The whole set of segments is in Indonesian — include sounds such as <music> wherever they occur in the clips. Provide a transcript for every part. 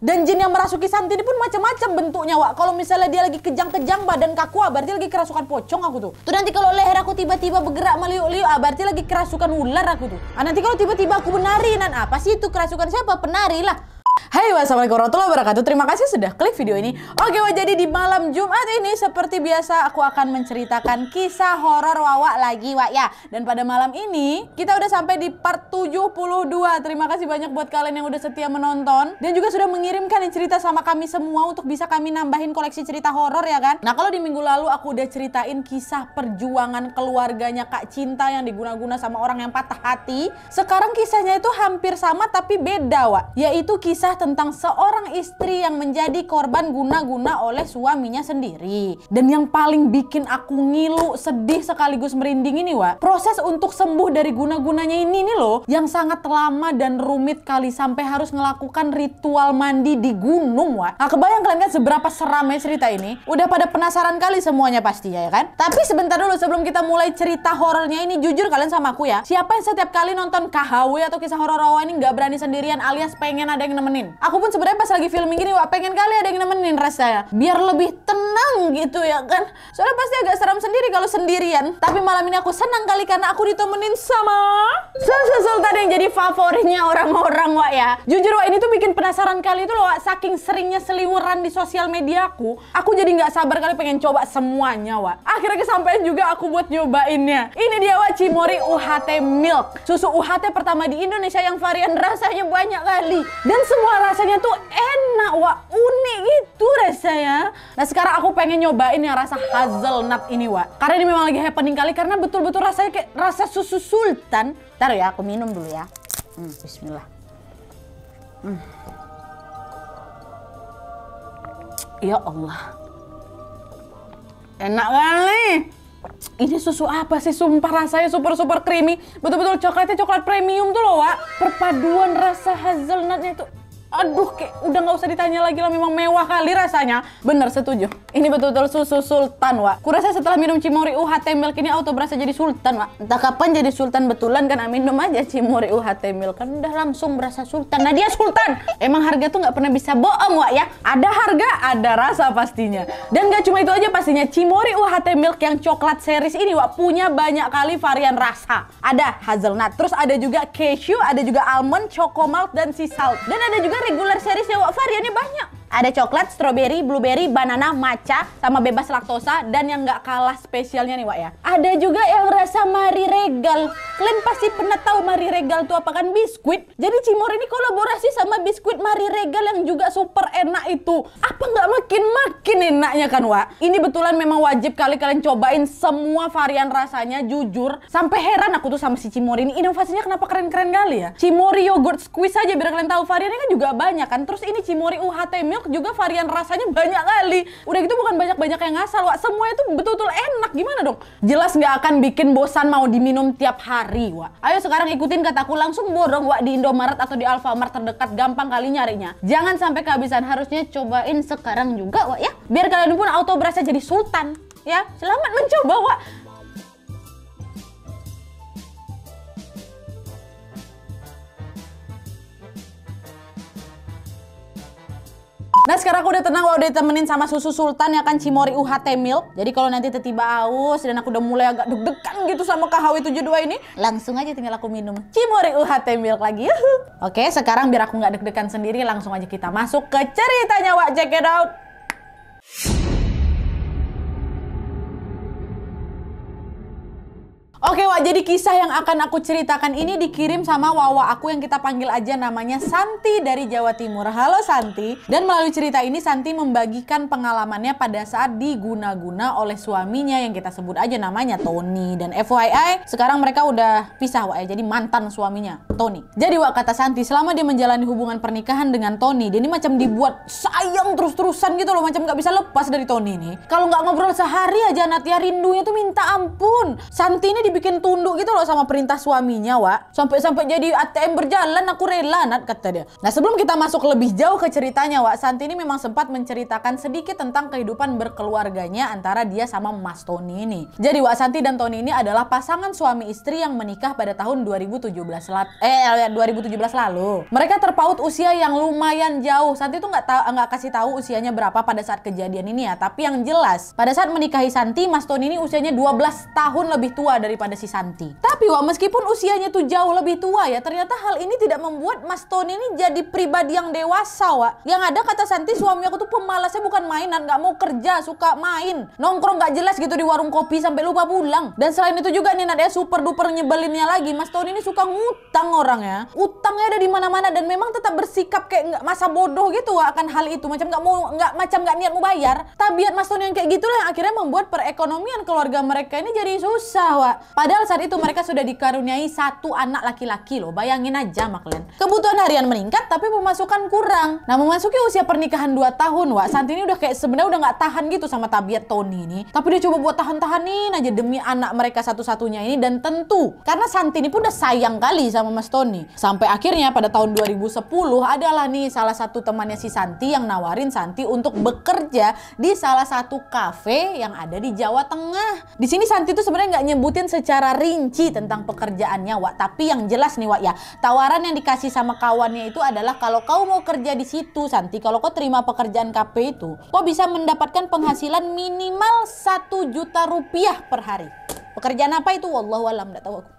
Dan jin yang merasuki Santi ini pun macam-macam bentuknya, Wak. Kalau misalnya dia lagi kejang-kejang badan kaku, ah, berarti lagi kerasukan pocong aku tuh. Tuh nanti kalau leher aku tiba-tiba bergerak meliuk-liuk, ah, berarti lagi kerasukan ular aku tuh. Ah, nanti kalau tiba-tiba aku menari, nan apa sih itu kerasukan siapa? Penari lah. Hai wassalamualaikum warahmatullahi wabarakatuh Terima kasih sudah klik video ini Oke wah jadi di malam Jumat ini Seperti biasa aku akan menceritakan Kisah horor Wawa lagi Wak ya Dan pada malam ini Kita udah sampai di part 72 Terima kasih banyak buat kalian yang udah setia menonton Dan juga sudah mengirimkan cerita sama kami semua Untuk bisa kami nambahin koleksi cerita horor ya kan Nah kalau di minggu lalu aku udah ceritain Kisah perjuangan keluarganya Kak Cinta Yang diguna-guna sama orang yang patah hati Sekarang kisahnya itu hampir sama tapi beda Wak Yaitu kisah kisah tentang seorang istri yang menjadi korban guna-guna oleh suaminya sendiri. Dan yang paling bikin aku ngilu, sedih sekaligus merinding ini, Wak. Proses untuk sembuh dari guna-gunanya ini nih loh, yang sangat lama dan rumit kali sampai harus melakukan ritual mandi di gunung, Wak. Nah, kebayang kalian kan seberapa seramnya cerita ini? Udah pada penasaran kali semuanya pasti ya kan? Tapi sebentar dulu sebelum kita mulai cerita horornya ini, jujur kalian sama aku ya, siapa yang setiap kali nonton KHW atau kisah horor rawa ini nggak berani sendirian alias pengen ada yang nemenin? nemenin. Aku pun sebenarnya pas lagi filming gini, wah pengen kali ada yang nemenin rasanya. Biar lebih tenang gitu ya kan. Soalnya pasti agak seram sendiri kalau sendirian. Tapi malam ini aku senang kali karena aku ditemenin sama Sasa Sultan yang jadi favoritnya orang-orang wa ya. Jujur wa ini tuh bikin penasaran kali itu loh Wak. Saking seringnya seliwuran di sosial media aku, aku jadi nggak sabar kali pengen coba semuanya wa. Akhirnya kesampaian juga aku buat nyobainnya. Ini dia wa Cimori UHT Milk. Susu UHT pertama di Indonesia yang varian rasanya banyak kali. Dan semua wah rasanya tuh enak, wah unik gitu rasanya. Nah sekarang aku pengen nyobain yang rasa hazelnut ini, wah. Karena ini memang lagi happening kali karena betul-betul rasanya kayak rasa susu sultan. Taruh ya, aku minum dulu ya. Hmm, bismillah. Hmm. Ya Allah. Enak kali. Ini susu apa sih? Sumpah rasanya super-super creamy. Betul-betul coklatnya coklat premium tuh loh, Wak. Perpaduan rasa hazelnutnya tuh aduh kayak udah nggak usah ditanya lagi lah memang mewah kali rasanya bener setuju ini betul-betul susu sultan, Wak. Kurasa setelah minum Cimory UHT Milk ini auto berasa jadi sultan, Wak. Entah kapan jadi sultan betulan kan minum aja Cimory UHT Milk. Kan udah langsung berasa sultan. Nah dia sultan. Emang harga tuh nggak pernah bisa bohong, Wak ya. Ada harga, ada rasa pastinya. Dan gak cuma itu aja pastinya. Cimory UHT Milk yang coklat series ini, Wak, punya banyak kali varian rasa. Ada hazelnut, terus ada juga cashew, ada juga almond, choco malt, dan sea salt. Dan ada juga regular seriesnya, Wak. Variannya banyak. Ada coklat, stroberi, blueberry, banana, matcha, sama bebas laktosa, dan yang nggak kalah spesialnya nih Wak ya. Ada juga yang rasa mari regal. Kalian pasti pernah tahu mari regal itu apa kan biskuit. Jadi Cimor ini kolaborasi sama biskuit mari regal yang juga super enak itu. Apa nggak makin makin enaknya kan Wak? Ini betulan memang wajib kali kalian cobain semua varian rasanya jujur. Sampai heran aku tuh sama si Cimor ini inovasinya kenapa keren-keren kali ya. Cimori yogurt squeeze aja biar kalian tahu variannya kan juga banyak kan. Terus ini Cimori UHT milk banyak juga varian rasanya banyak kali. Udah gitu bukan banyak-banyak yang ngasal, Wak. Semua itu betul-betul enak. Gimana dong? Jelas nggak akan bikin bosan mau diminum tiap hari, Wak. Ayo sekarang ikutin kataku langsung borong, Wak, di Indomaret atau di Alfamart terdekat. Gampang kali nyarinya. Jangan sampai kehabisan. Harusnya cobain sekarang juga, Wak, ya. Biar kalian pun auto berasa jadi sultan. Ya, selamat mencoba, Wak. Nah sekarang aku udah tenang, udah ditemenin sama susu sultan yang akan Cimori UHT Milk. Jadi kalau nanti tiba-tiba aus dan aku udah mulai agak deg-degan gitu sama KHW72 ini, langsung aja tinggal aku minum Cimori UHT Milk lagi. Yuhu. Oke, sekarang biar aku nggak deg-degan sendiri, langsung aja kita masuk ke ceritanya Wak Check It Out. Oke Wak, jadi kisah yang akan aku ceritakan ini dikirim sama Wawa aku yang kita panggil aja namanya Santi dari Jawa Timur. Halo Santi. Dan melalui cerita ini Santi membagikan pengalamannya pada saat diguna-guna oleh suaminya yang kita sebut aja namanya Tony. Dan FYI, sekarang mereka udah pisah Wak ya, jadi mantan suaminya Tony. Jadi Wak kata Santi, selama dia menjalani hubungan pernikahan dengan Tony, dia ini macam dibuat sayang terus-terusan gitu loh, macam nggak bisa lepas dari Tony ini. Kalau nggak ngobrol sehari aja Natia rindunya tuh minta ampun. Santi ini dibikin tunduk gitu loh sama perintah suaminya, Wak. Sampai-sampai jadi ATM berjalan aku rela, Nat, kata dia. Nah, sebelum kita masuk lebih jauh ke ceritanya, Santi ini memang sempat menceritakan sedikit tentang kehidupan berkeluarganya antara dia sama Mas Tony ini. Jadi, Wak Santi dan Tony ini adalah pasangan suami istri yang menikah pada tahun 2017 lalu. Eh, 2017 ya, lalu. Mereka terpaut usia yang lumayan jauh. Santi tuh nggak tahu nggak kasih tahu usianya berapa pada saat kejadian ini ya, tapi yang jelas pada saat menikahi Santi, Mas Tony ini usianya 12 tahun lebih tua dari daripada si Santi. Tapi Wak, meskipun usianya tuh jauh lebih tua ya, ternyata hal ini tidak membuat Mas Tony ini jadi pribadi yang dewasa, Wak. Yang ada kata Santi, suami aku tuh pemalasnya bukan mainan, nggak mau kerja, suka main. Nongkrong nggak jelas gitu di warung kopi sampai lupa pulang. Dan selain itu juga nih Nadia ya, super duper nyebelinnya lagi. Mas Tony ini suka ngutang orang ya. Utangnya ada di mana-mana dan memang tetap bersikap kayak nggak masa bodoh gitu Wak, akan hal itu. Macam nggak mau nggak macam nggak niat mau bayar. Tabiat Mas Tony yang kayak gitulah yang akhirnya membuat perekonomian keluarga mereka ini jadi susah, Wak. Padahal saat itu mereka sudah dikaruniai satu anak laki-laki loh. Bayangin aja maklen. Kebutuhan harian meningkat tapi pemasukan kurang. Nah memasuki usia pernikahan 2 tahun Wak, ini udah kayak sebenarnya udah gak tahan gitu sama tabiat Tony ini. Tapi dia coba buat tahan-tahanin aja demi anak mereka satu-satunya ini dan tentu karena Santi ini pun udah sayang kali sama Mas Tony. Sampai akhirnya pada tahun 2010 adalah nih salah satu temannya si Santi yang nawarin Santi untuk bekerja di salah satu kafe yang ada di Jawa Tengah. Di sini Santi tuh sebenarnya nggak nyebutin se secara rinci tentang pekerjaannya Wak. Tapi yang jelas nih Wak ya, tawaran yang dikasih sama kawannya itu adalah kalau kau mau kerja di situ Santi, kalau kau terima pekerjaan KP itu, kau bisa mendapatkan penghasilan minimal satu juta rupiah per hari. Pekerjaan apa itu? wallahualam alam, tahu aku.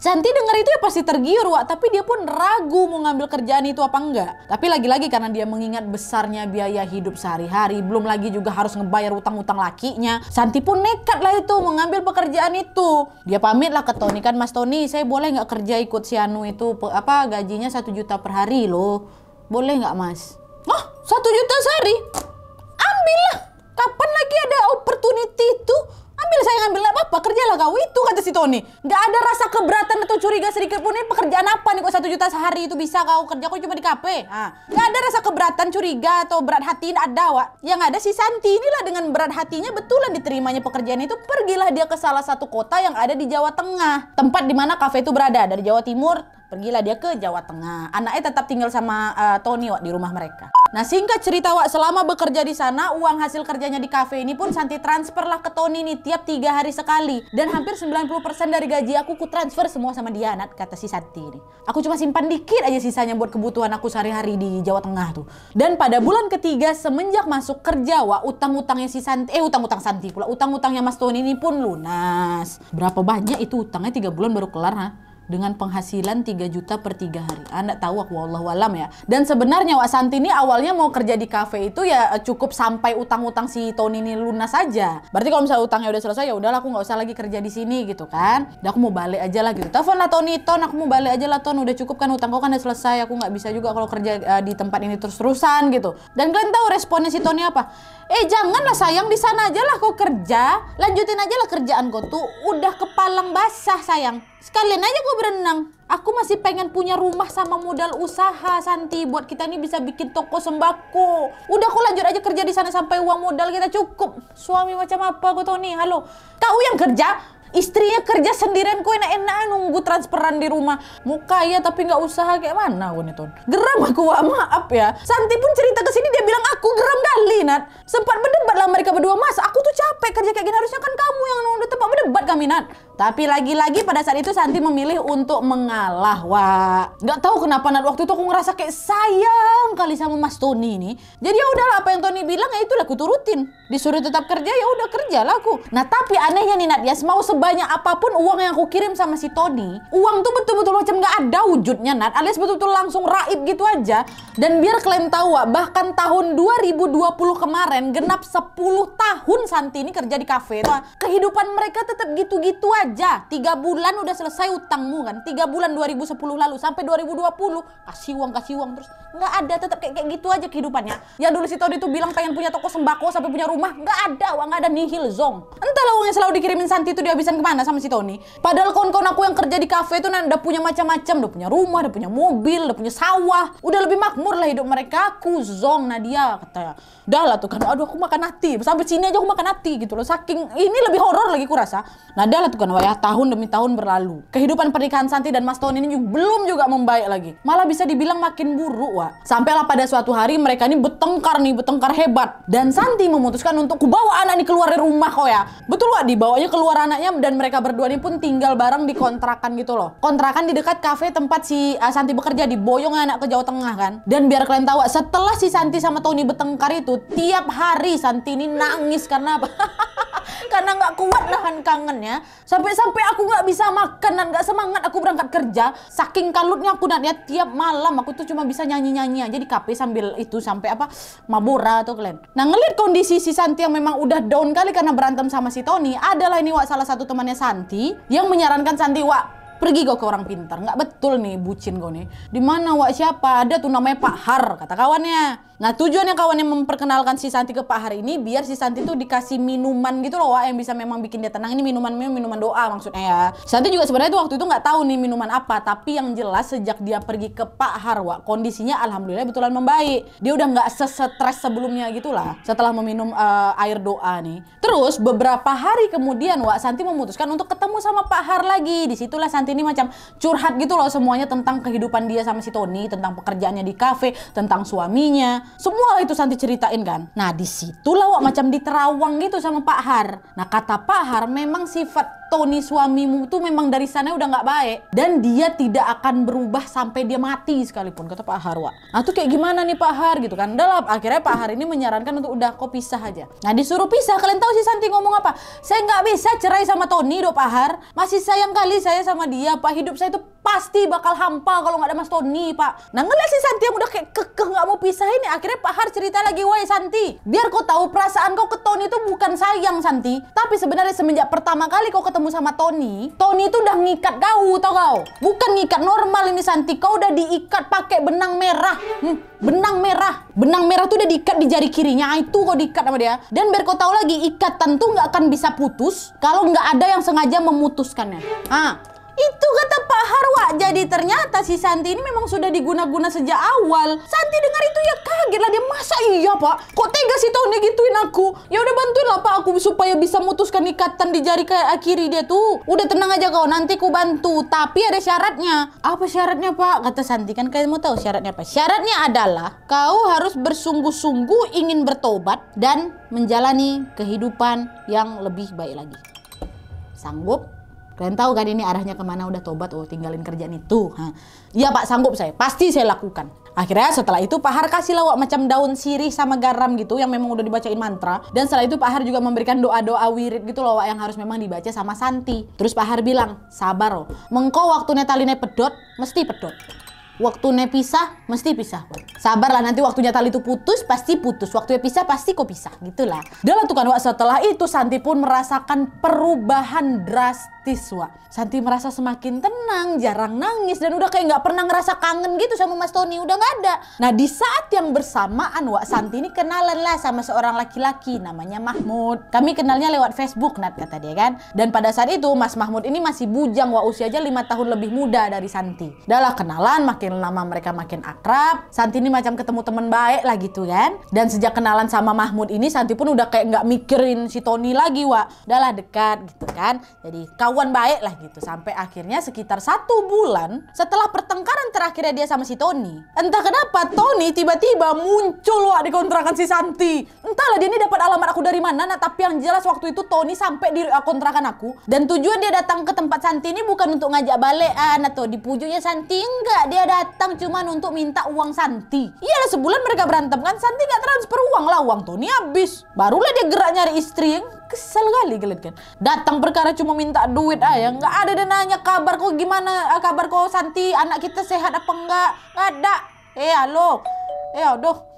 Santi dengar itu ya pasti tergiur Wak, tapi dia pun ragu mau ngambil kerjaan itu apa enggak. Tapi lagi-lagi karena dia mengingat besarnya biaya hidup sehari-hari, belum lagi juga harus ngebayar utang-utang lakinya. Santi pun nekat lah itu mengambil pekerjaan itu. Dia pamit lah ke Tony kan, Mas Tony saya boleh nggak kerja ikut si Anu itu apa gajinya satu juta per hari loh. Boleh nggak mas? Oh satu juta sehari? Ambil Ambillah. Kapan lagi ada opportunity itu? ambil saya ambil apa apa kerjalah kau itu kata si Tony Gak ada rasa keberatan atau curiga sedikit pun ini pekerjaan apa nih kok satu juta sehari itu bisa kau kerja kok cuma di kafe Gak ah. nggak ada rasa keberatan curiga atau berat hati nggak ada wak yang ada si Santi inilah dengan berat hatinya betulan diterimanya pekerjaan itu pergilah dia ke salah satu kota yang ada di Jawa Tengah tempat dimana kafe itu berada dari Jawa Timur pergilah dia ke Jawa Tengah. Anaknya tetap tinggal sama uh, Tony Wak di rumah mereka. Nah singkat cerita Wak, selama bekerja di sana, uang hasil kerjanya di kafe ini pun Santi transfer lah ke Tony nih tiap tiga hari sekali. Dan hampir 90% dari gaji aku ku transfer semua sama dia, anak kata si Santi ini. Aku cuma simpan dikit aja sisanya buat kebutuhan aku sehari-hari di Jawa Tengah tuh. Dan pada bulan ketiga semenjak masuk kerja Wak, utang-utangnya si Santi, eh utang-utang Santi pula, utang-utangnya Mas Tony ini pun lunas. Berapa banyak itu utangnya tiga bulan baru kelar ha? dengan penghasilan 3 juta per tiga hari. Anda tahu aku Allah walam ya. Dan sebenarnya Wak Santi ini awalnya mau kerja di kafe itu ya eh, cukup sampai utang-utang si Tony ini lunas saja. Berarti kalau misalnya utangnya udah selesai ya udahlah aku nggak usah lagi kerja di sini gitu kan. Udah aku mau balik aja lah gitu. Telepon lah Tony, Ton aku mau balik aja lah Ton udah cukup kan utang kau kan udah selesai. Aku nggak bisa juga kalau kerja uh, di tempat ini terus-terusan gitu. Dan kalian tahu responnya si Tony apa? Eh janganlah sayang di sana aja lah kau kerja. Lanjutin aja lah kerjaan kau tuh udah kepalang basah sayang. Sekalian aja kau berenang. Aku masih pengen punya rumah sama modal usaha Santi buat kita ini bisa bikin toko sembako. Udah aku lanjut aja kerja di sana sampai uang modal kita cukup. Suami macam apa aku tahu nih? Halo, kau yang kerja? Istrinya kerja sendirian kok enak-enak nunggu transferan di rumah. Muka ya, tapi nggak usaha kayak mana gue nih Ton? Geram aku wah maaf ya. Santi pun cerita ke sini dia bilang aku geram kali Nat. Sempat berdebat lah mereka berdua mas. Aku tuh capek kerja kayak gini harusnya kan kamu yang nunggu tempat berdebat kami Nat. Tapi lagi-lagi pada saat itu Santi memilih untuk mengalah. Wah, nggak tahu kenapa Nat waktu itu aku ngerasa kayak sayang kali sama Mas Tony ini. Jadi ya udahlah apa yang Tony bilang ya itulah aku turutin. Disuruh tetap kerja ya udah kerjalah aku. Nah tapi anehnya nih Nat, ya mau sebanyak apapun uang yang aku kirim sama si Tony, uang tuh betul-betul macam nggak ada wujudnya Nat, alias betul-betul langsung raib gitu aja. Dan biar kalian tahu, bahkan tahun 2020 kemarin genap 10 tahun Santi ini kerja di kafe. Nah, kehidupan mereka tetap gitu-gitu aja aja. Tiga bulan udah selesai utangmu kan. Tiga bulan 2010 lalu sampai 2020. Kasih uang, kasih uang. Terus nggak ada tetap kayak, kayak gitu aja kehidupannya. Yang dulu si Tony tuh bilang pengen punya toko sembako sampai punya rumah. Nggak ada uang, nggak ada nihil zong. Entahlah uang yang selalu dikirimin Santi tuh dihabisan kemana sama si Tony. Padahal kawan-kawan aku yang kerja di kafe itu nanda punya macam-macam. Udah punya rumah, udah punya mobil, udah punya sawah. Udah lebih makmur lah hidup mereka. Aku zong Nadia katanya. Udah lah tuh kan. Aduh aku makan hati. Sampai sini aja aku makan hati gitu loh. Saking ini lebih horor lagi kurasa. Nah dah lah tuh kan ya tahun demi tahun berlalu. Kehidupan pernikahan Santi dan Mas Tony ini juga, belum juga membaik lagi. Malah bisa dibilang makin buruk, Wak. Sampailah pada suatu hari mereka ini bertengkar nih, bertengkar hebat. Dan Santi memutuskan untuk kubawa anak ini keluar dari rumah kok ya. Betul Wak, dibawanya keluar anaknya dan mereka berdua ini pun tinggal bareng di kontrakan gitu loh. Kontrakan di dekat kafe tempat si uh, Santi bekerja di Boyong anak ke Jawa Tengah kan. Dan biar kalian tahu, setelah si Santi sama Tony bertengkar itu, tiap hari Santi ini nangis karena apa? <laughs> karena nggak kuat nahan ya sampai-sampai aku nggak bisa makan dan nggak semangat aku berangkat kerja saking kalutnya aku nanya tiap malam aku tuh cuma bisa nyanyi-nyanyi aja di kafe sambil itu sampai apa mabora atau kalian nah ngeliat kondisi si Santi yang memang udah down kali karena berantem sama si Tony adalah ini Wak salah satu temannya Santi yang menyarankan Santi Wak pergi kau ke orang pintar nggak betul nih bucin kau nih di mana wak siapa ada tuh namanya Pak Har kata kawannya nah tujuannya kawannya memperkenalkan si Santi ke Pak Har ini biar si Santi tuh dikasih minuman gitu loh wak yang bisa memang bikin dia tenang ini minuman minuman doa maksudnya ya Santi juga sebenarnya tuh waktu itu nggak tahu nih minuman apa tapi yang jelas sejak dia pergi ke Pak Har wak kondisinya alhamdulillah betulan membaik dia udah nggak sesetres sebelumnya gitu lah setelah meminum uh, air doa nih terus beberapa hari kemudian wak Santi memutuskan untuk ketemu sama Pak Har lagi disitulah Santi ini macam curhat gitu loh semuanya tentang kehidupan dia sama si Tony, tentang pekerjaannya di kafe, tentang suaminya. Semua itu Santi ceritain kan. Nah, disitulah Wak macam diterawang gitu sama Pak Har. Nah, kata Pak Har memang sifat Tony suamimu tuh memang dari sana udah nggak baik dan dia tidak akan berubah sampai dia mati sekalipun kata Pak Harwa. Nah tuh kayak gimana nih Pak Har gitu kan? Dalam akhirnya Pak Har ini menyarankan untuk udah kok pisah aja. Nah disuruh pisah kalian tahu sih Santi ngomong apa? Saya nggak bisa cerai sama Tony do Pak Har. Masih sayang kali saya sama dia Pak hidup saya itu pasti bakal hampa kalau nggak ada Mas Tony Pak. Nah ngeliat si Santi yang udah kayak kekeh nggak mau pisah ini akhirnya Pak Har cerita lagi wah Santi biar kau tahu perasaan kau ke Tony itu bukan sayang Santi tapi sebenarnya semenjak pertama kali kau ketemu ketemu sama Tony, Tony itu udah ngikat kau, tau kau? Bukan ngikat normal ini Santi, kau udah diikat pakai benang merah. Hmm, benang merah. Benang merah tuh udah diikat di jari kirinya, ah, itu kau diikat sama dia. Dan biar kau tahu lagi, ikatan tuh nggak akan bisa putus kalau nggak ada yang sengaja memutuskannya. Ah, itu kata Pak Harwa. Jadi ternyata si Santi ini memang sudah diguna-guna sejak awal. Santi dengar itu ya kaget lah dia. Masa iya Pak? Kok tega sih Tony gituin aku? Ya udah bantuin lah Pak aku supaya bisa mutuskan ikatan di jari kayak kiri dia tuh. Udah tenang aja kau, nanti ku bantu. Tapi ada syaratnya. Apa syaratnya Pak? Kata Santi kan mau tahu syaratnya apa? Syaratnya adalah kau harus bersungguh-sungguh ingin bertobat dan menjalani kehidupan yang lebih baik lagi. Sanggup? Kalian tahu kan ini arahnya kemana udah tobat, oh tinggalin kerjaan itu. Iya Pak sanggup saya, pasti saya lakukan. Akhirnya setelah itu Pak Har kasih lawak macam daun sirih sama garam gitu yang memang udah dibacain mantra. Dan setelah itu Pak Har juga memberikan doa-doa wirid gitu lawak yang harus memang dibaca sama Santi. Terus Pak Har bilang, sabar loh, mengko waktu netaline pedot, mesti pedot waktunya pisah mesti pisah Sabarlah nanti waktunya tali itu putus pasti putus waktunya pisah pasti kok pisah gitulah dalam tukang wak setelah itu Santi pun merasakan perubahan drastis wak Santi merasa semakin tenang jarang nangis dan udah kayak nggak pernah ngerasa kangen gitu sama Mas Tony udah nggak ada nah di saat yang bersamaan wak Santi ini kenalan lah sama seorang laki-laki namanya Mahmud kami kenalnya lewat Facebook Nat kata dia kan dan pada saat itu Mas Mahmud ini masih bujang wak aja lima tahun lebih muda dari Santi. Dalam kenalan makin makin lama mereka makin akrab. Santi ini macam ketemu temen baik lah gitu kan. Dan sejak kenalan sama Mahmud ini Santi pun udah kayak nggak mikirin si Tony lagi wa. Udahlah dekat gitu kan. Jadi kawan baik lah gitu. Sampai akhirnya sekitar satu bulan setelah pertengkaran terakhirnya dia sama si Tony. Entah kenapa Tony tiba-tiba muncul wa di kontrakan si Santi. Entahlah dia ini dapat alamat aku dari mana nah tapi yang jelas waktu itu Tony sampai di uh, kontrakan aku dan tujuan dia datang ke tempat Santi ini bukan untuk ngajak balean atau dipujunya Santi enggak dia ada datang cuman untuk minta uang Santi. Iyalah sebulan mereka berantem kan, Santi nggak transfer uang lah, uang Tony habis. Barulah dia gerak nyari istri yang kesel kali kalian kan. Datang perkara cuma minta duit aja, ah, nggak ada dan nanya kabar kok gimana, ah, kabar kok Santi, anak kita sehat apa enggak, nggak ada. Eh halo, eh aduh.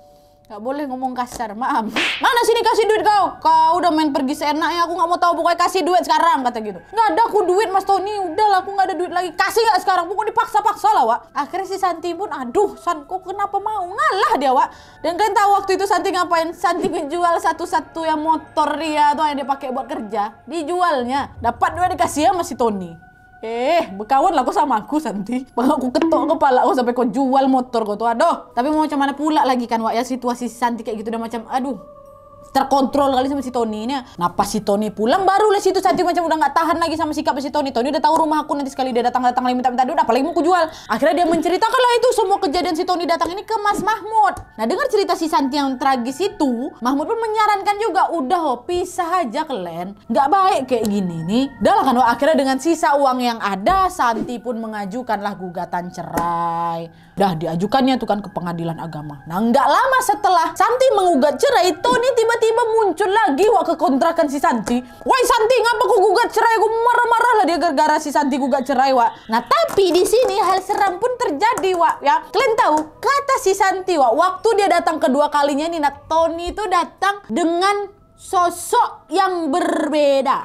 Gak boleh ngomong kasar, maaf. Mana sini kasih duit kau? Kau udah main pergi seenaknya, aku gak mau tahu pokoknya kasih duit sekarang, kata gitu. Gak ada aku duit, Mas Tony. Udah lah, aku gak ada duit lagi. Kasih gak sekarang? Pokoknya dipaksa-paksa lah, Wak. Akhirnya si Santi pun, aduh, San, kok kenapa mau? Ngalah dia, Wak. Dan kalian tahu waktu itu Santi ngapain? Santi menjual satu-satu yang motor dia tuh yang dia pakai buat kerja. Dijualnya. Dapat duit dikasih ya mas Tony. Eh, berkawan lah kau sama aku Santi. Bang aku ketok kepala aku sampai kau jual motor kau tuh. Aduh. Tapi mau macam mana pula lagi kan Wak ya situasi Santi kayak gitu udah macam aduh terkontrol kali sama si Tony ini. Ya, nah pas si Tony pulang baru lah situ Santi macam udah nggak tahan lagi sama sikap si Tony. Tony udah tahu rumah aku nanti sekali dia datang datang lagi minta-minta duit apalagi mau kujual. Akhirnya dia menceritakan lah itu semua kejadian si Tony datang ini ke Mas Mahmud. Nah dengar cerita si Santi yang tragis itu, Mahmud pun menyarankan juga udah ho pisah aja kalian. Nggak baik kayak gini nih. Dahlah lah kan akhirnya dengan sisa uang yang ada Santi pun mengajukanlah gugatan cerai. Dah diajukannya tuh kan ke pengadilan agama. Nah nggak lama setelah Santi mengugat cerai Tony tiba-tiba tiba-tiba muncul lagi wak ke si Santi. Woi Santi, ngapa kau gugat cerai? ku marah-marah lah dia gara-gara si Santi gugat cerai, wak. Nah, tapi di sini hal seram pun terjadi, wak. Ya, kalian tahu kata si Santi, wak. Waktu dia datang kedua kalinya nih, nah Tony itu datang dengan sosok yang berbeda.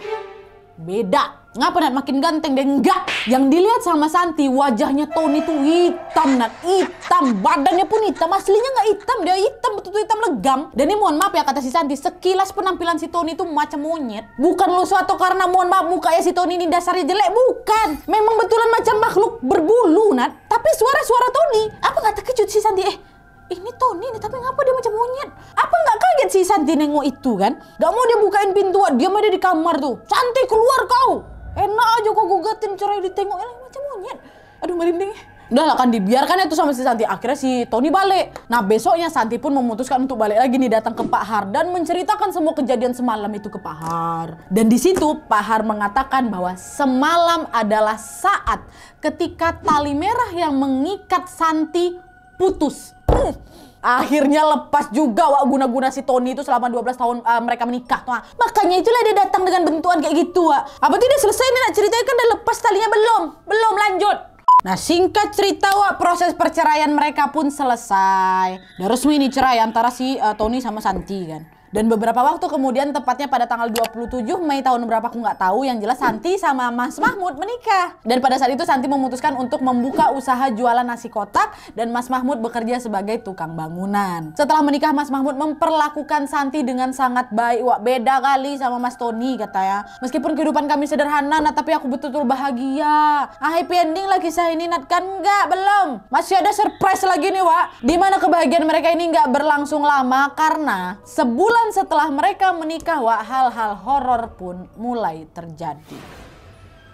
Beda Ngapa Nat makin ganteng deh? Enggak. Yang dilihat sama Santi wajahnya Tony tuh hitam Nat. Hitam. Badannya pun hitam. Aslinya nggak hitam. Dia hitam betul-betul hitam legam. Dan ini mohon maaf ya kata si Santi. Sekilas penampilan si Tony itu macam monyet. Bukan lo suatu karena mohon maaf muka ya si Tony ini dasarnya jelek. Bukan. Memang betulan macam makhluk berbulu Nat. Tapi suara-suara Tony. Apa nggak terkejut si Santi? Eh ini Tony nih tapi ngapa dia macam monyet apa nggak kaget sih Santi nengok itu kan gak mau dia bukain pintu dia mah di kamar tuh Santi keluar kau enak aja kok gugatin cerai ditengok elah macam monyet aduh merinding udah lah kan dibiarkan itu sama si Santi akhirnya si Tony balik nah besoknya Santi pun memutuskan untuk balik lagi nih datang ke Pak Har dan menceritakan semua kejadian semalam itu ke Pak Har dan di situ Pak Har mengatakan bahwa semalam adalah saat ketika tali merah yang mengikat Santi putus akhirnya lepas juga wak guna-guna si Tony itu selama 12 tahun uh, mereka menikah tuh. Makanya itulah dia datang dengan bentuan kayak gitu wak. Apa tidak selesai nih nak ceritanya kan udah lepas talinya belum? Belum lanjut. Nah singkat cerita wak proses perceraian mereka pun selesai. Dan resmi nih cerai antara si uh, Tony sama Santi kan. Dan beberapa waktu kemudian tepatnya pada tanggal 27 Mei tahun berapa aku nggak tahu yang jelas Santi sama Mas Mahmud menikah. Dan pada saat itu Santi memutuskan untuk membuka usaha jualan nasi kotak dan Mas Mahmud bekerja sebagai tukang bangunan. Setelah menikah Mas Mahmud memperlakukan Santi dengan sangat baik. Wah beda kali sama Mas Tony kata ya. Meskipun kehidupan kami sederhana nah tapi aku betul-betul bahagia. Ah happy ending lagi saya ini Nat kan nggak belum. Masih ada surprise lagi nih Wak. Dimana kebahagiaan mereka ini nggak berlangsung lama karena sebulan bulan setelah mereka menikah, wah hal-hal horor pun mulai terjadi.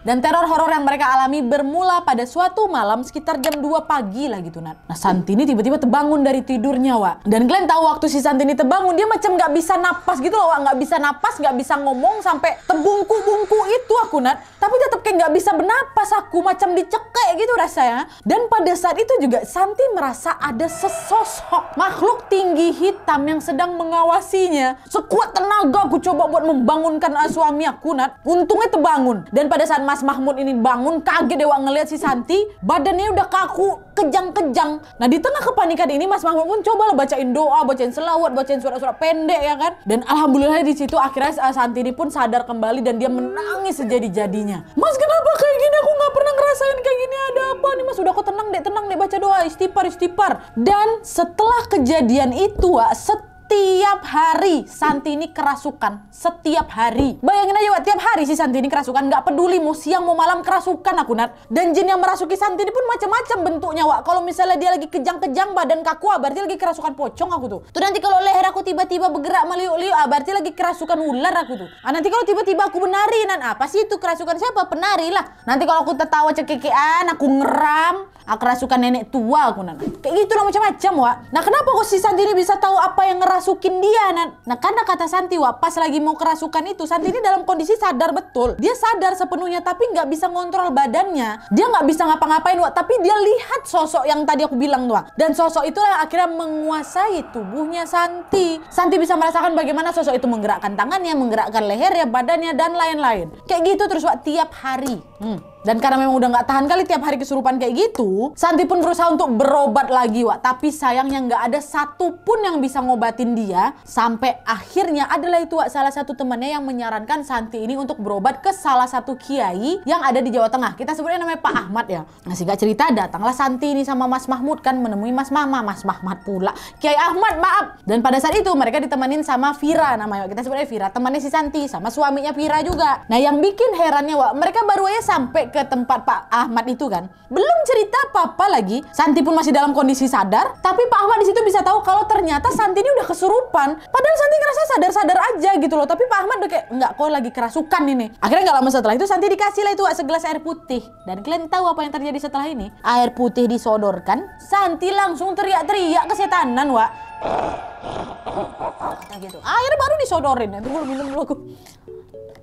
Dan teror horor yang mereka alami bermula pada suatu malam sekitar jam 2 pagi lah gitu Nat. Nah Santini tiba-tiba terbangun dari tidurnya Wak. Dan Glenn tahu waktu si Santini terbangun dia macam gak bisa napas gitu loh Wak. Gak bisa napas, gak bisa ngomong sampai tebungku bungku itu aku Nat. Tapi tetap kayak gak bisa bernapas aku macam dicekek gitu rasanya. Dan pada saat itu juga Santi merasa ada sesosok makhluk tinggi hitam yang sedang mengawasinya. Sekuat tenaga aku coba buat membangunkan ah, suami aku Nat. Untungnya terbangun. Dan pada saat Mas Mahmud ini bangun kaget Dewa ngelihat si Santi badannya udah kaku kejang-kejang. Nah di tengah kepanikan ini Mas Mahmud pun lah bacain doa, bacain selawat, bacain suara-suara pendek ya kan. Dan alhamdulillah di situ akhirnya eh, Santi ini pun sadar kembali dan dia menangis sejadi-jadinya. Mas kenapa kayak gini? Aku nggak pernah ngerasain kayak gini. Ada apa nih Mas? Udah kok tenang deh, tenang deh baca doa istighfar istighfar. Dan setelah kejadian itu, setelah setiap hari Santini kerasukan. Setiap hari. Bayangin aja, Wak. Tiap hari si Santini kerasukan. Gak peduli mau siang mau malam kerasukan aku, Nat. Dan jin yang merasuki Santini pun macam-macam bentuknya, Wak. Kalau misalnya dia lagi kejang-kejang badan kaku, ah, berarti lagi kerasukan pocong aku tuh. Tuh nanti kalau leher aku tiba-tiba bergerak meliuk-liuk, ah, berarti lagi kerasukan ular aku tuh. Ah, nanti kalau tiba-tiba aku menari, Nan. Ah, apa sih itu kerasukan siapa? Penari lah. Nanti kalau aku tertawa cekikian aku ngeram. Aku ah, kerasukan nenek tua aku, Nan. Kayak gitu lah macam-macam, Wak. Nah, kenapa kok si Santini bisa tahu apa yang ngeram kerasukin dia. Nah, nah karena kata Santi, wah pas lagi mau kerasukan itu, Santi ini dalam kondisi sadar betul. Dia sadar sepenuhnya, tapi nggak bisa ngontrol badannya. Dia nggak bisa ngapa-ngapain, wah tapi dia lihat sosok yang tadi aku bilang, wah. Dan sosok itu yang akhirnya menguasai tubuhnya Santi. Santi bisa merasakan bagaimana sosok itu menggerakkan tangannya, menggerakkan lehernya, badannya, dan lain-lain. Kayak gitu terus, wah tiap hari. Hmm. Dan karena memang udah nggak tahan kali tiap hari kesurupan kayak gitu, Santi pun berusaha untuk berobat lagi, Wak. Tapi sayangnya nggak ada satupun yang bisa ngobatin dia. Sampai akhirnya adalah itu, Wak, salah satu temannya yang menyarankan Santi ini untuk berobat ke salah satu kiai yang ada di Jawa Tengah. Kita sebutnya namanya Pak Ahmad ya. Nah, sehingga cerita datanglah Santi ini sama Mas Mahmud kan menemui Mas Mama, Mas Mahmud pula. Kiai Ahmad, maaf. Dan pada saat itu mereka ditemenin sama Vira namanya. Kita sebutnya Vira, temannya si Santi sama suaminya Vira juga. Nah, yang bikin herannya, Wak, mereka baru aja sampai ke tempat Pak Ahmad itu kan. Belum cerita apa-apa lagi, Santi pun masih dalam kondisi sadar, tapi Pak Ahmad di situ bisa tahu kalau ternyata Santi ini udah kesurupan. Padahal Santi ngerasa sadar-sadar aja gitu loh, tapi Pak Ahmad udah kayak nggak kok lagi kerasukan ini. Akhirnya nggak lama setelah itu Santi dikasih lah itu segelas air putih. Dan kalian tahu apa yang terjadi setelah ini? Air putih disodorkan, Santi langsung teriak-teriak kesetanan, Wak. kayak nah, gitu. Air baru disodorin, itu belum minum dulu aku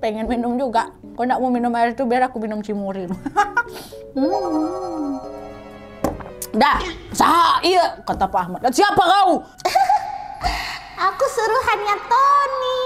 pengen minum juga kalau nggak mau minum air itu biar aku minum cimurin hmm. dah sah iya kata Pak Ahmad dan siapa kau <laughs> aku suruhannya Tony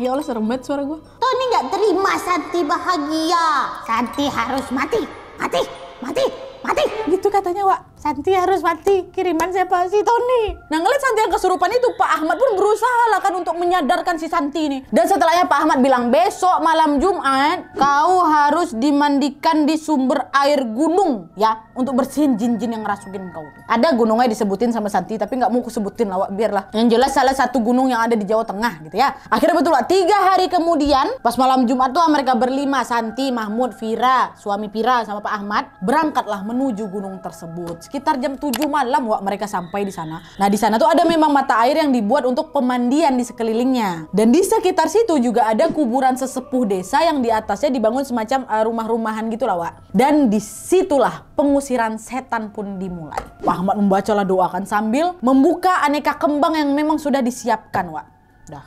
ya Allah serem banget suara gue Tony nggak terima Santi bahagia Santi harus mati mati mati mati gitu katanya Wak Santi harus mati kiriman siapa sih Tony. Nah ngeliat Santi yang kesurupan itu Pak Ahmad pun berusaha lah kan untuk menyadarkan si Santi ini. Dan setelahnya Pak Ahmad bilang besok malam Jumat kau harus dimandikan di sumber air gunung ya untuk bersihin jin-jin yang ngerasukin kau. Ada gunungnya disebutin sama Santi tapi nggak mau sebutin lah, wak. biarlah. Yang jelas salah satu gunung yang ada di Jawa Tengah gitu ya. Akhirnya betul lah, tiga hari kemudian pas malam Jumat tuh mereka berlima Santi, Mahmud, Vira, suami Vira sama Pak Ahmad berangkatlah menuju gunung tersebut. Sekitar jam 7 malam wak mereka sampai di sana. Nah di sana tuh ada memang mata air yang dibuat untuk pemandian di sekelilingnya. Dan di sekitar situ juga ada kuburan sesepuh desa yang di atasnya dibangun semacam eh, rumah-rumahan gitu lah wak. Dan disitulah pengusir pengusiran setan pun dimulai. Ahmad membacalah doakan sambil membuka aneka kembang yang memang sudah disiapkan, Wak. Dah,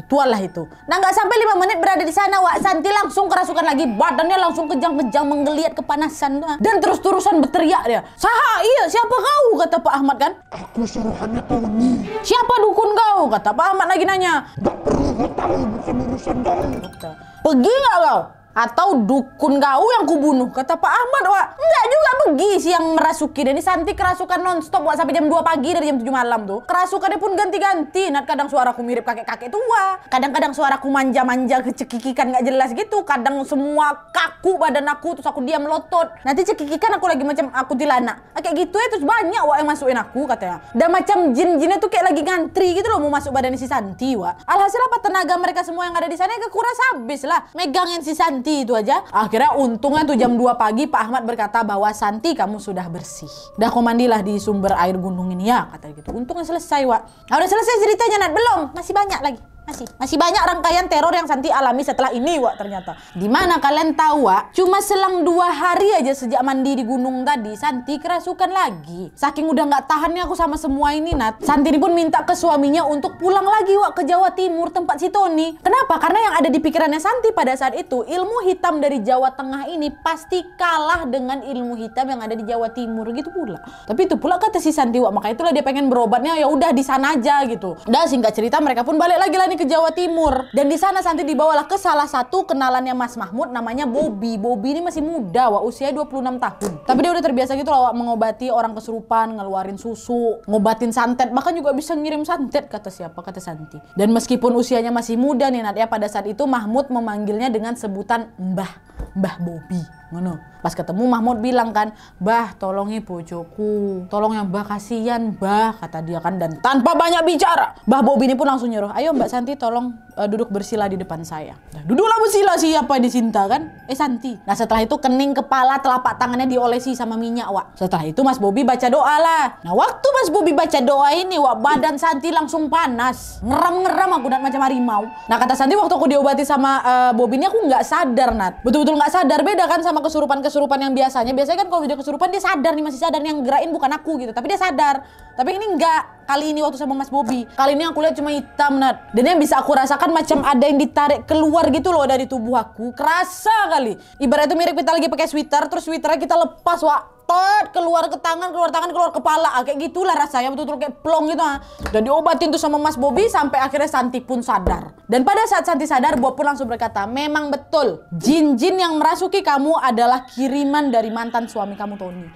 Ritual lah itu. Nah nggak sampai lima menit berada di sana, Wak Santi langsung kerasukan lagi. Badannya langsung kejang-kejang menggeliat kepanasan. Dan terus-terusan berteriak dia. Saha, iya siapa kau? Kata Pak Ahmad kan. Aku suruhannya kau ini. Siapa dukun kau? Kata Pak Ahmad lagi nanya. Gak perlu kau tahu, bukan urusan kau. Pergi nggak kau? atau dukun kau yang kubunuh kata Pak Ahmad wah enggak juga pergi sih yang merasuki dan ini Santi kerasukan nonstop wa sampai jam 2 pagi dari jam 7 malam tuh kerasukannya pun ganti-ganti nah kadang suaraku mirip kakek-kakek tua kadang-kadang suaraku manja-manja kecekikikan nggak jelas gitu kadang semua kaku badan aku terus aku diam lotot nanti cekikikan aku lagi macam aku dilana ah, kayak gitu ya terus banyak wah yang masukin aku katanya dan macam jin-jinnya tuh kayak lagi ngantri gitu loh mau masuk badan si Santi wa alhasil apa tenaga mereka semua yang ada di sana ya, kekuras habis lah megangin si Santi Santi itu aja akhirnya untungnya tuh jam 2 pagi Pak Ahmad berkata bahwa Santi kamu sudah bersih dah kau mandilah di sumber air gunung ini ya kata gitu untungnya selesai Wak nah, udah selesai ceritanya Nat belum masih banyak lagi masih, masih banyak rangkaian teror yang Santi alami setelah ini, Wak, ternyata. di mana kalian tahu, Wak, cuma selang dua hari aja sejak mandi di gunung tadi, Santi kerasukan lagi. Saking udah nggak tahannya aku sama semua ini, Nat. Santi ini pun minta ke suaminya untuk pulang lagi, Wak, ke Jawa Timur, tempat si Tony. Kenapa? Karena yang ada di pikirannya Santi pada saat itu, ilmu hitam dari Jawa Tengah ini pasti kalah dengan ilmu hitam yang ada di Jawa Timur, gitu pula. Tapi itu pula kata si Santi, Wak, maka itulah dia pengen berobatnya, ya udah di sana aja, gitu. Udah, singkat cerita, mereka pun balik lagi lah ke Jawa Timur dan di sana Santi dibawalah ke salah satu kenalannya Mas Mahmud namanya Bobby. Bobby ini masih muda, wah usianya 26 tahun. Tapi dia udah terbiasa gitu loh mengobati orang kesurupan, ngeluarin susu, ngobatin santet, bahkan juga bisa ngirim santet kata siapa kata Santi. Dan meskipun usianya masih muda nih Nat ya pada saat itu Mahmud memanggilnya dengan sebutan Mbah, Mbah Bobby ngono pas ketemu Mahmud bilang kan bah tolongi ya bojoku tolong yang bah kasihan bah kata dia kan dan tanpa banyak bicara bah Bobi ini pun langsung nyuruh ayo Mbak Santi tolong uh, duduk bersila di depan saya nah, duduklah bersila siapa disinta kan eh Santi nah setelah itu kening kepala telapak tangannya diolesi sama minyak wak setelah itu Mas Bobi baca doa lah nah waktu Mas Bobi baca doa ini wak badan Santi langsung panas ngerem-ngerem aku dan macam harimau nah kata Santi waktu aku diobati sama uh, Bobi ini aku nggak sadar Nat betul-betul nggak sadar beda kan sama sama kesurupan-kesurupan yang biasanya. Biasanya kan kalau udah kesurupan dia sadar nih masih sadar nih yang gerain bukan aku gitu. Tapi dia sadar. Tapi ini enggak. Kali ini waktu sama Mas Bobi. Kali ini aku lihat cuma hitam, Nat. Dan yang bisa aku rasakan macam ada yang ditarik keluar gitu loh dari tubuh aku. Kerasa kali. Ibaratnya mirip kita lagi pakai sweater, terus sweaternya kita lepas, Wak tet keluar ke tangan keluar tangan keluar kepala ah, kayak gitulah rasanya betul-betul kayak plong gitu ah. dan diobatin tuh sama Mas Bobi sampai akhirnya Santi pun sadar dan pada saat Santi sadar Bob pun langsung berkata memang betul jin-jin yang merasuki kamu adalah kiriman dari mantan suami kamu Tony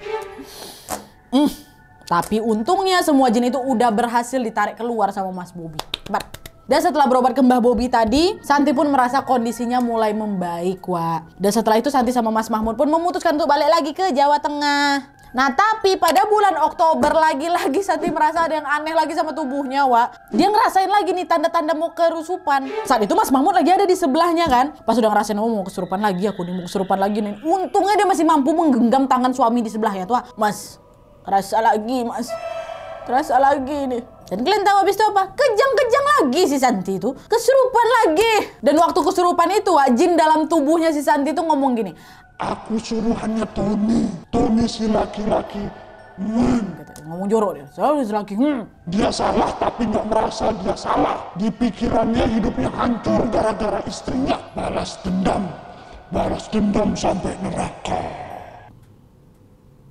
mm. tapi untungnya semua jin itu udah berhasil ditarik keluar sama Mas Bobi But, dan setelah berobat ke Mbah Bobi tadi, Santi pun merasa kondisinya mulai membaik, Wak. Dan setelah itu Santi sama Mas Mahmud pun memutuskan untuk balik lagi ke Jawa Tengah. Nah tapi pada bulan Oktober lagi-lagi Santi merasa ada yang aneh lagi sama tubuhnya Wak Dia ngerasain lagi nih tanda-tanda mau kerusupan Saat itu Mas Mahmud lagi ada di sebelahnya kan Pas udah ngerasain oh mau kesurupan lagi aku nih mau kesurupan lagi nih Untungnya dia masih mampu menggenggam tangan suami di sebelahnya tuh ah, Mas Rasa lagi mas Kerasa lagi nih dan kalian tahu habis itu apa? Kejang-kejang lagi si Santi itu. Kesurupan lagi. Dan waktu kesurupan itu, jin dalam tubuhnya si Santi itu ngomong gini. Aku suruh hanya Tony. Tony si laki-laki. Hmm. ngomong jorok dia. Selalu si laki. Hmm. Dia salah tapi nggak merasa dia salah. Di pikirannya hidupnya hancur gara-gara istrinya. Balas dendam. Balas dendam sampai neraka.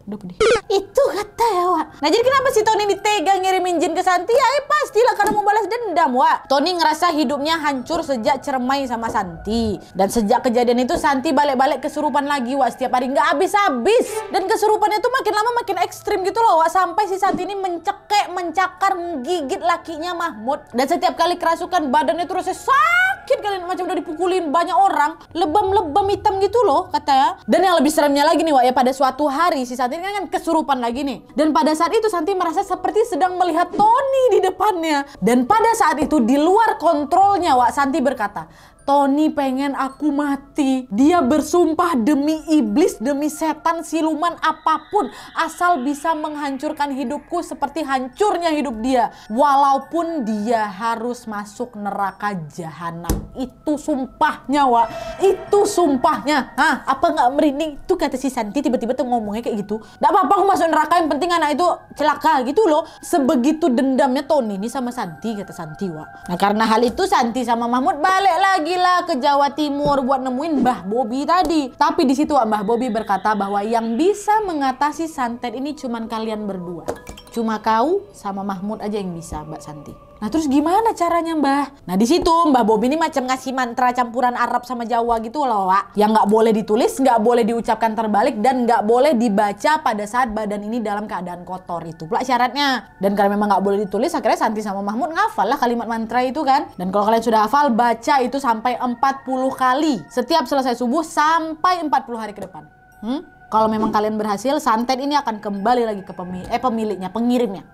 Duk deh. Itu kata ya, Wak. Nah, jadi kenapa si Tony ini tega ngirimin jin ke Santi? Ya, eh, pastilah karena mau balas dendam, Wak. Tony ngerasa hidupnya hancur sejak cermai sama Santi. Dan sejak kejadian itu, Santi balik-balik kesurupan lagi, Wak. Setiap hari nggak habis-habis. Dan kesurupannya tuh makin lama makin ekstrim gitu loh, Wak. Sampai si Santi ini mencekek, mencakar, menggigit lakinya Mahmud. Dan setiap kali kerasukan, badannya terus sakit kalian macam udah dipukulin banyak orang. Lebam-lebam hitam gitu loh, kata ya. Dan yang lebih seremnya lagi nih, Wak, ya pada suatu hari si Santi saat ini kan kesurupan lagi nih. Dan pada saat itu Santi merasa seperti sedang melihat Tony di depannya. Dan pada saat itu di luar kontrolnya Wak Santi berkata, Tony pengen aku mati. Dia bersumpah demi iblis, demi setan, siluman, apapun. Asal bisa menghancurkan hidupku seperti hancurnya hidup dia. Walaupun dia harus masuk neraka jahanam. Itu sumpahnya, Wak. Itu sumpahnya. Hah, apa nggak merinding? Itu kata si Santi tiba-tiba tuh ngomongnya kayak gitu. Nggak apa-apa aku masuk neraka, yang penting anak itu celaka gitu loh. Sebegitu dendamnya Tony ini sama Santi, kata Santi, Wak. Nah karena hal itu Santi sama Mahmud balik lagi pergilah ke Jawa Timur buat nemuin Mbah Bobi tadi. Tapi di situ Mbah Bobi berkata bahwa yang bisa mengatasi santet ini cuman kalian berdua. Cuma kau sama Mahmud aja yang bisa, Mbak Santi. Nah terus gimana caranya Mbah? Nah di situ Mbah Bobi ini macam ngasih mantra campuran Arab sama Jawa gitu loh Wak. Yang nggak boleh ditulis, nggak boleh diucapkan terbalik, dan nggak boleh dibaca pada saat badan ini dalam keadaan kotor itu. Pula syaratnya. Dan kalau memang nggak boleh ditulis, akhirnya Santi sama Mahmud ngafal lah kalimat mantra itu kan. Dan kalau kalian sudah hafal, baca itu sampai 40 kali. Setiap selesai subuh sampai 40 hari ke depan. Hmm? Kalau memang kalian berhasil, santet ini akan kembali lagi ke pemilik, eh, pemiliknya, pengirimnya.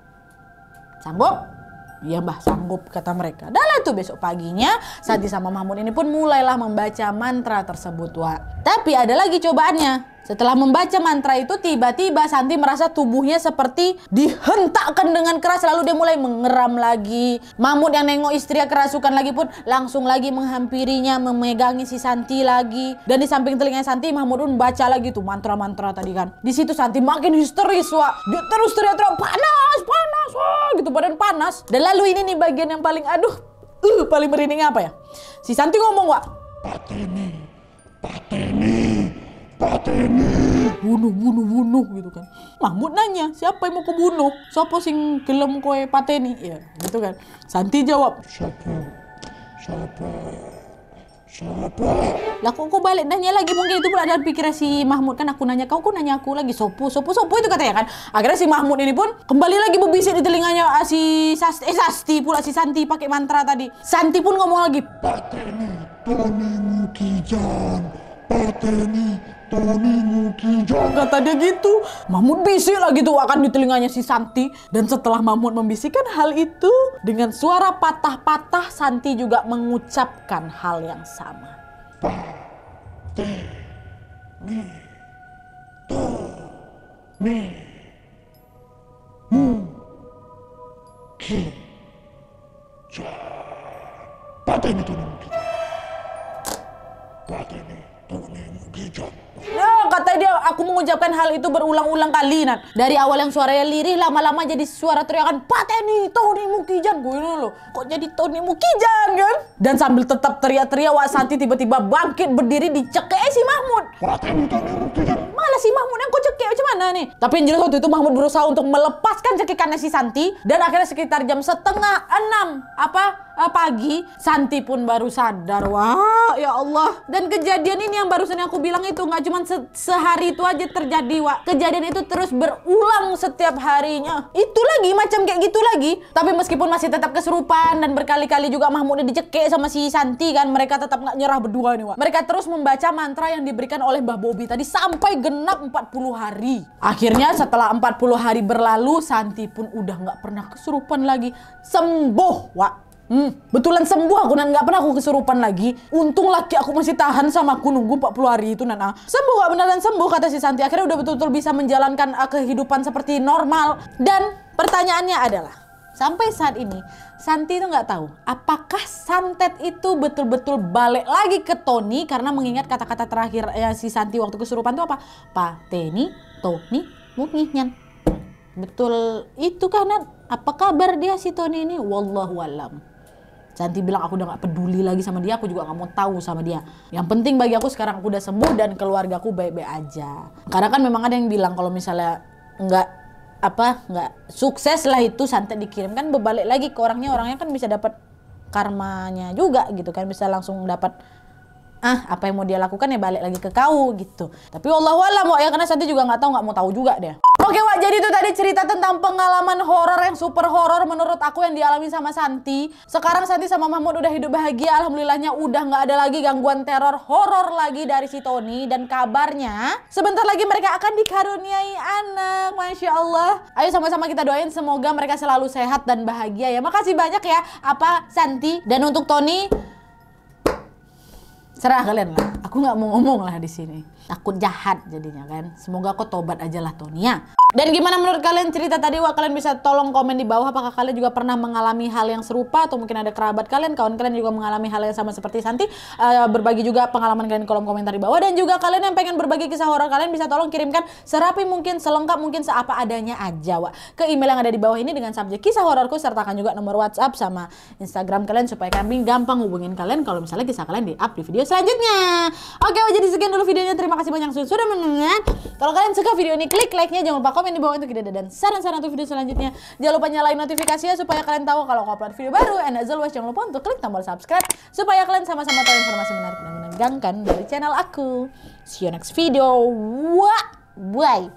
Sambung. Ya mbah sanggup kata mereka. Dahlah tuh besok paginya Sadi sama Mahmud ini pun mulailah membaca mantra tersebut. Wah, tapi ada lagi cobaannya. Setelah membaca mantra itu tiba-tiba Santi merasa tubuhnya seperti dihentakkan dengan keras lalu dia mulai mengeram lagi. Mamut yang nengok istrinya kerasukan lagi pun langsung lagi menghampirinya memegangi si Santi lagi. Dan di samping telinga Santi Mahmud pun baca lagi tuh mantra-mantra tadi kan. Di situ Santi makin histeris wah. Dia terus teriak-teriak panas panas wah gitu badan panas. Dan lalu ini nih bagian yang paling aduh uh, paling merinding apa ya? Si Santi ngomong wah. Patini Pateni, Pateni, bunuh, bunuh, bunuh gitu kan. Mahmud nanya, siapa yang mau kau bunuh? Siapa sing gelem kowe pateni? Ya, gitu kan. Santi jawab, siapa, siapa, siapa? Lah kok kau balik nanya lagi mungkin itu pula dalam pikiran si Mahmud kan aku nanya kau, kau nanya aku lagi sopo, sopo, sopo itu katanya kan. Akhirnya si Mahmud ini pun kembali lagi berbisik di telinganya ah, si Sasti, eh, Sasti pula si Santi pakai mantra tadi. Santi pun ngomong lagi, pateni, Tony Mukijan. Pateni Tony Mukijan. Kata dia gitu. Mahmud bisik lagi tuh akan di telinganya si Santi. Dan setelah Mahmud membisikkan hal itu, dengan suara patah-patah Santi juga mengucapkan hal yang sama. Pateni Tony Mukijan. Pateni Tony Mukijan. Nah, kata dia aku mengucapkan hal itu berulang-ulang kali nan. Dari awal yang suaranya lirih lama-lama jadi suara teriakan Pateni Tony Mukijan gue ini loh. Kok jadi Tony Mukijan kan? Dan sambil tetap teriak-teriak Wak Santi tiba-tiba bangkit berdiri di eh, si Mahmud. Pateni Tony Mukijan. Mana si Mahmud yang kau cekek macam mana nih? Tapi yang jelas waktu itu Mahmud berusaha untuk melepaskan cekikannya si Santi dan akhirnya sekitar jam setengah enam apa Eh, pagi, Santi pun baru sadar. Wah, ya Allah. Dan kejadian ini yang barusan aku bilang itu nggak cuma se sehari itu aja terjadi, Wak. Kejadian itu terus berulang setiap harinya. Itu lagi macam kayak gitu lagi. Tapi meskipun masih tetap kesurupan dan berkali-kali juga Mahmud kayak sama si Santi kan, mereka tetap nggak nyerah berdua nih, wa Mereka terus membaca mantra yang diberikan oleh Mbah Bobi tadi sampai genap 40 hari. Akhirnya setelah 40 hari berlalu, Santi pun udah nggak pernah kesurupan lagi. Sembuh, wa Hmm, betulan sembuh aku nan nggak pernah aku kesurupan lagi. Untung laki aku masih tahan sama aku nunggu 40 hari itu nan. Ah, sembuh gak beneran sembuh kata si Santi. Akhirnya udah betul-betul bisa menjalankan uh, kehidupan seperti normal. Dan pertanyaannya adalah sampai saat ini Santi itu nggak tahu apakah Santet itu betul-betul balik lagi ke Tony karena mengingat kata-kata terakhir ya, si Santi waktu kesurupan itu apa? Pateni, Tony, Nyan. Betul itu kan? Apa kabar dia si Tony ini? wallahualam Santi bilang aku udah gak peduli lagi sama dia, aku juga gak mau tahu sama dia. Yang penting bagi aku sekarang aku udah sembuh dan keluargaku baik-baik aja. Karena kan memang ada yang bilang kalau misalnya nggak apa nggak sukses lah itu Santi dikirim kan berbalik lagi ke orangnya orangnya kan bisa dapat karmanya juga gitu kan bisa langsung dapat ah apa yang mau dia lakukan ya balik lagi ke kau gitu tapi Allah alam ya karena Santi juga nggak tahu nggak mau tahu juga deh Oke Wak, jadi itu tadi cerita tentang pengalaman horor yang super horor menurut aku yang dialami sama Santi. Sekarang Santi sama Mahmud udah hidup bahagia, alhamdulillahnya udah nggak ada lagi gangguan teror horor lagi dari si Tony dan kabarnya sebentar lagi mereka akan dikaruniai anak, masya Allah. Ayo sama-sama kita doain semoga mereka selalu sehat dan bahagia ya. Makasih banyak ya apa Santi dan untuk Tony serah kalian lah. Aku nggak mau ngomong lah di sini. Takut jahat jadinya kan. Semoga kau tobat aja lah Tonia. Dan gimana menurut kalian cerita tadi? Wah kalian bisa tolong komen di bawah apakah kalian juga pernah mengalami hal yang serupa atau mungkin ada kerabat kalian, kawan kalian juga mengalami hal yang sama seperti Santi. Uh, berbagi juga pengalaman kalian di kolom komentar di bawah dan juga kalian yang pengen berbagi kisah horor kalian bisa tolong kirimkan serapi mungkin, selengkap mungkin, seapa adanya aja, Wak. Ke email yang ada di bawah ini dengan subjek kisah hororku sertakan juga nomor WhatsApp sama Instagram kalian supaya kami gampang hubungin kalian kalau misalnya kisah kalian di up di video selanjutnya. Oke, jadi sekian dulu videonya. Terima kasih banyak sudah menonton. Kalau kalian suka video ini, klik like-nya. Jangan lupa komen di bawah untuk ide dan saran-saran untuk video selanjutnya. Jangan lupa nyalain notifikasinya supaya kalian tahu kalau aku upload video baru. And as always, jangan lupa untuk klik tombol subscribe supaya kalian sama-sama tahu informasi menarik dan menegangkan dari channel aku. See you next video. Wah, bye.